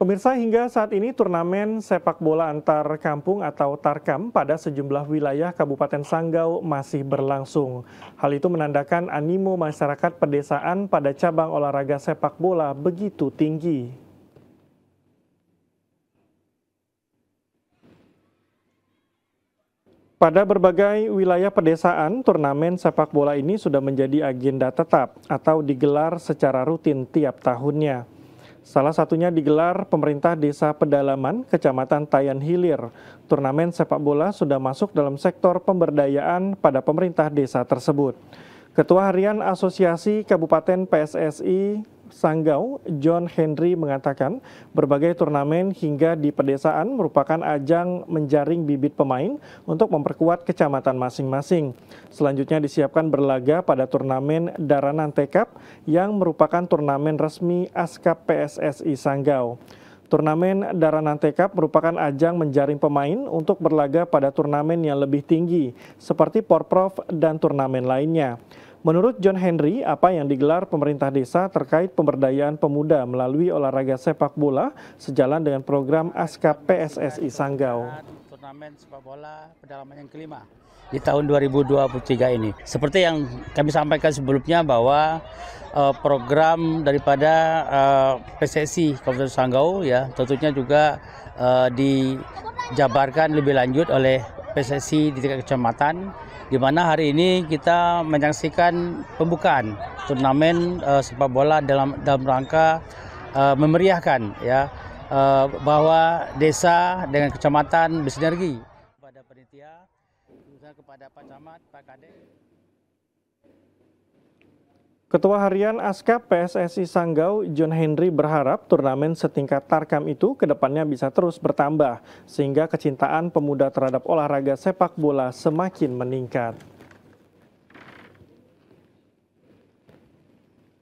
Pemirsa hingga saat ini turnamen sepak bola antar kampung atau Tarkam pada sejumlah wilayah Kabupaten Sanggau masih berlangsung. Hal itu menandakan animo masyarakat pedesaan pada cabang olahraga sepak bola begitu tinggi. Pada berbagai wilayah pedesaan, turnamen sepak bola ini sudah menjadi agenda tetap atau digelar secara rutin tiap tahunnya. Salah satunya digelar pemerintah desa Pedalaman, Kecamatan Tayan Hilir. Turnamen sepak bola sudah masuk dalam sektor pemberdayaan pada pemerintah desa tersebut. Ketua Harian Asosiasi Kabupaten PSSI Sanggau, John Henry mengatakan berbagai turnamen hingga di pedesaan merupakan ajang menjaring bibit pemain untuk memperkuat kecamatan masing-masing. Selanjutnya disiapkan berlaga pada turnamen Daranan Tekap yang merupakan turnamen resmi ASKAP PSSI Sanggau. Turnamen Daranan Tekap merupakan ajang menjaring pemain untuk berlaga pada turnamen yang lebih tinggi, seperti Porprov dan turnamen lainnya. Menurut John Henry, apa yang digelar pemerintah desa terkait pemberdayaan pemuda melalui olahraga sepak bola sejalan dengan program ASKA PSSI Sanggau. Turnamen sepak bola pedalaman yang kelima di tahun 2023 ini. Seperti yang kami sampaikan sebelumnya bahwa uh, program daripada uh, eh, PSSI Kabupaten Sanggau ya tentunya juga uh, dijabarkan lebih lanjut oleh PSSI di tingkat kecamatan di mana hari ini kita menyaksikan pembukaan turnamen uh, sepak bola dalam dalam rangka uh, memeriahkan ya uh, bahwa desa dengan kecamatan bersinergi kepada panitia kepada Pak Camat, Pak Kadek Ketua Harian ASKA PSSI Sanggau, John Henry berharap turnamen setingkat Tarkam itu kedepannya bisa terus bertambah, sehingga kecintaan pemuda terhadap olahraga sepak bola semakin meningkat.